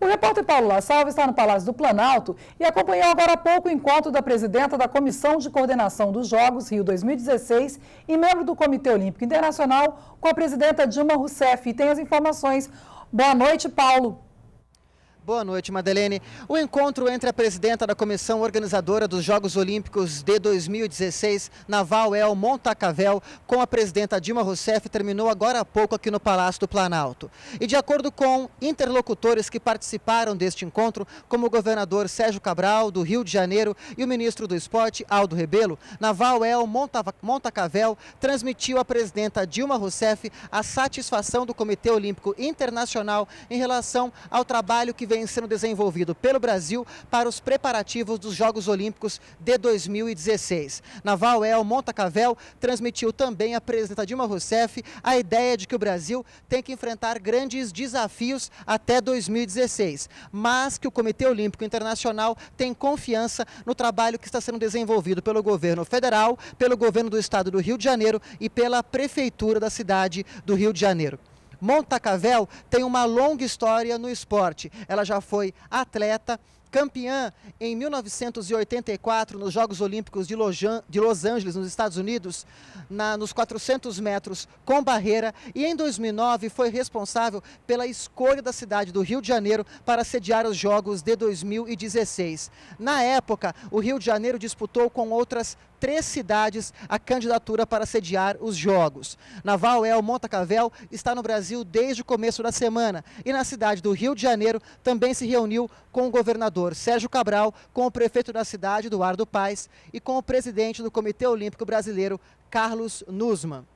O repórter Paulo Lassalva está no Palácio do Planalto e acompanhou agora há pouco o encontro da presidenta da Comissão de Coordenação dos Jogos Rio 2016 e membro do Comitê Olímpico Internacional com a presidenta Dilma Rousseff. E tem as informações. Boa noite, Paulo. Boa noite, Madeleine. O encontro entre a presidenta da comissão organizadora dos Jogos Olímpicos de 2016, Naval El Montacavel, com a presidenta Dilma Rousseff terminou agora há pouco aqui no Palácio do Planalto. E de acordo com interlocutores que participaram deste encontro, como o governador Sérgio Cabral, do Rio de Janeiro, e o ministro do Esporte, Aldo Rebelo, Naval El Montacavel transmitiu à presidenta Dilma Rousseff a satisfação do Comitê Olímpico Internacional em relação ao trabalho que vem empenho sendo desenvolvido pelo Brasil para os preparativos dos Jogos Olímpicos de 2016. Naval, El Montacavel transmitiu também à presidenta Dilma Rousseff a ideia de que o Brasil tem que enfrentar grandes desafios até 2016, mas que o Comitê Olímpico Internacional tem confiança no trabalho que está sendo desenvolvido pelo governo federal, pelo governo do estado do Rio de Janeiro e pela prefeitura da cidade do Rio de Janeiro. Montacavel tem uma longa história no esporte. Ela já foi atleta, campeã em 1984 nos Jogos Olímpicos de, Lojan, de Los Angeles, nos Estados Unidos, na, nos 400 metros com barreira, e em 2009 foi responsável pela escolha da cidade do Rio de Janeiro para sediar os Jogos de 2016. Na época, o Rio de Janeiro disputou com outras três cidades a candidatura para sediar os Jogos. Naval El Montacavel está no Brasil desde o começo da semana e na cidade do Rio de Janeiro também se reuniu com o governador Sérgio Cabral, com o prefeito da cidade, Eduardo Paes, e com o presidente do Comitê Olímpico Brasileiro, Carlos Nuzman.